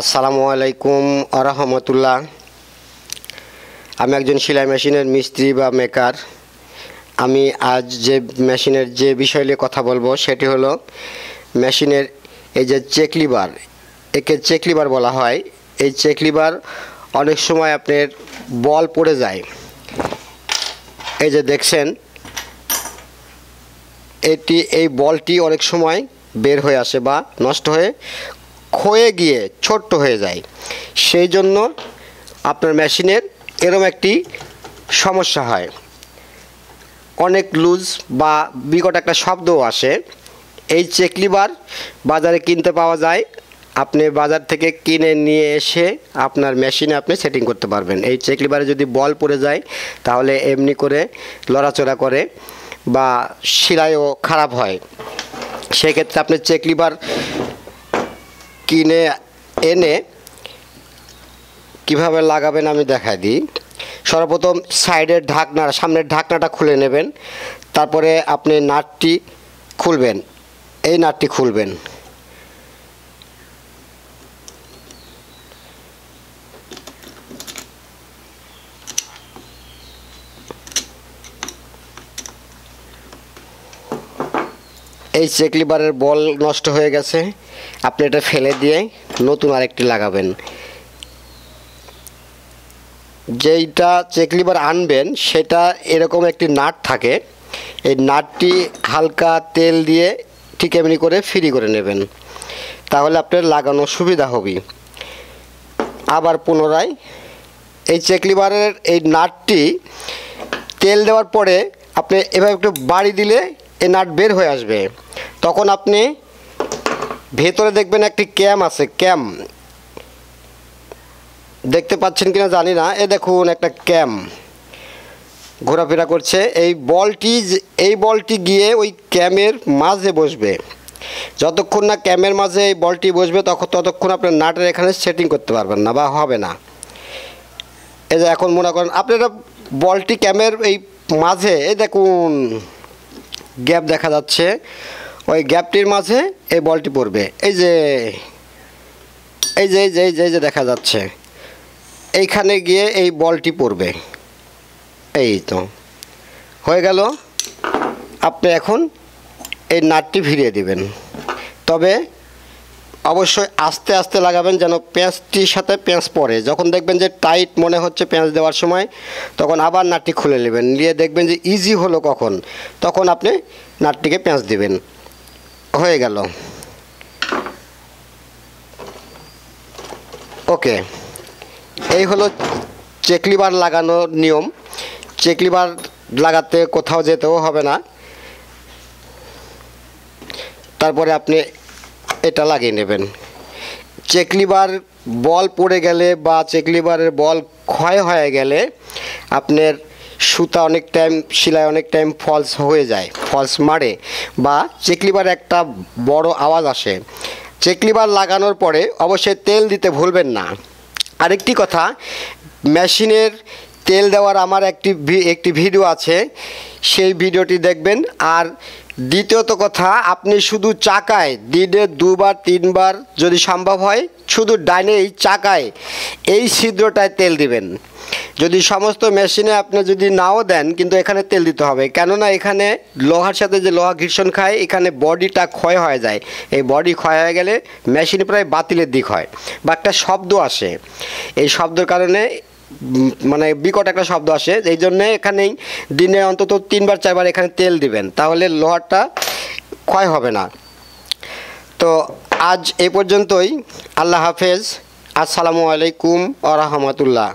আসসালামু আলাইকুম আরহামতুল্লাহ আমি একজন সেলাই মেশিনের মিস্ত্রি বা মেকার আমি আজ যে মেশিনের যে বিষয় নিয়ে কথা বলবো সেটি হলো মেশিনের এই যে চেকলিবার একে চেকলিবার বলা হয় এই চেকলিবার অনেক সময় আপনার বল পড়ে যায় এই যে দেখছেন এটি এই বলটি অনেক সময় বের হয়ে আসে বা নষ্ট হয়ে ক্ষয়ে গিয়ে ছোট্ট হয়ে যায় সেই জন্য আপনার মেশিনের এরম একটি সমস্যা হয় অনেক লুজ বা বিকট একটা শব্দও আসে এই চেকলিবার বাজারে কিনতে পাওয়া যায় আপনি বাজার থেকে কিনে নিয়ে এসে আপনার মেশিনে আপনি সেটিং করতে পারবেন এই চেকলিবারে যদি বল পড়ে যায় তাহলে এমনি করে লড়াচড়া করে বা শিলায়ও খারাপ হয় সেক্ষেত্রে আপনি চেকলিবার কিনে এনে কিভাবে লাগাবেন আমি দেখাই দিই সর্বপ্রথম সাইডের ঢাকনা সামনের ঢাকনাটা খুলে নেবেন তারপরে আপনি নাটটি খুলবেন এই নাটটি খুলবেন এই চেক বল নষ্ট হয়ে গেছে আপনি এটা ফেলে দিয়ে নতুন আরেকটি লাগাবেন যেইটা চেক আনবেন সেটা এরকম একটি নাট থাকে এই নাটটি হালকা তেল দিয়ে ঠিক এমনি করে ফ্রি করে নেবেন তাহলে আপনার লাগানো সুবিধা হবে আবার পুনরায় এই চেক এই নাটটি তেল দেওয়ার পরে আপনি এভাবে একটু বাড়ি দিলে এ নাট বের হয়ে আসবে তখন আপনি ভেতরে দেখবেন একটি ক্যাম আছে ক্যাম দেখতে পাচ্ছেন কিনা জানি না এ দেখুন একটা ক্যাম ঘোরাফেরা করছে এই বলটি এই বলটি গিয়ে ওই ক্যামের মাঝে বসবে যতক্ষণ না ক্যামের মাঝে এই বলটি বসবে তখন ততক্ষণ আপনার নাটের এখানে সেটিং করতে পারবেন না বা হবে না এই যে এখন মনে করেন আপনারা বলটি ক্যামের এই মাঝে এই দেখুন গ্যাপ দেখা যাচ্ছে ওই গ্যাপটির মাঝে এই বলটি পড়বে এই যে এই যে এই যে এই যে দেখা যাচ্ছে এইখানে গিয়ে এই বলটি পড়বে এই তো হয়ে গেল আপনি এখন এই নাটটি ফিরিয়ে দিবেন তবে অবশ্যই আস্তে আস্তে লাগাবেন যেন পেঁয়াজটির সাথে পেঁয়াজ পরে যখন দেখবেন যে টাইট মনে হচ্ছে পেঁয়াজ দেওয়ার সময় তখন আবার নাটটি খুলে নেবেন নিয়ে দেখবেন যে ইজি হলো কখন তখন আপনি নাটটিকে পেঁয়াজ দিবেন হয়ে গেল ওকে এই হলো চেকলিবার লাগানোর নিয়ম চেকলিবার লাগাতে কোথাও যেতেও হবে না তারপরে আপনি এটা লাগিয়ে নেবেন চেকলিবার বল পড়ে গেলে বা চেকলিবারের বল ক্ষয় হয়ে গেলে আপনার সুতা অনেক টাইম সেলাই অনেক টাইম ফলস হয়ে যায় ফলস মারে বা চেকলিবার একটা বড় আওয়াজ আসে চেকলিবার লাগানোর পরে অবশ্যই তেল দিতে ভুলবেন না আরেকটি কথা মেশিনের তেল দেওয়ার আমার একটি একটি ভিডিও আছে সেই ভিডিওটি দেখবেন আর দ্বিতীয়ত কথা আপনি শুধু চাকায় দিনে দুবার তিনবার যদি সম্ভব হয় শুধু ডাইনে এই চাকায় এই ছিদ্রটায় তেল দিবেন যদি সমস্ত মেশিনে আপনি যদি নাও দেন কিন্তু এখানে তেল দিতে হবে কেননা এখানে লোহার সাথে যে লোহা ঘর্ষণ খায় এখানে বডিটা ক্ষয় হয়ে যায় এই বডি ক্ষয় হয়ে গেলে মেশিন প্রায় বাতিলের দিক হয় বা একটা শব্দ আসে এই শব্দের কারণে মানে বিকট একটা শব্দ আসে এই জন্যে এখানেই দিনে অন্তত তিনবার চারবার এখানে তেল দিবেন তাহলে লোহারটা ক্ষয় হবে না তো আজ এ পর্যন্তই আল্লাহ হাফেজ আসসালামু আলাইকুম আ রহমতুল্লাহ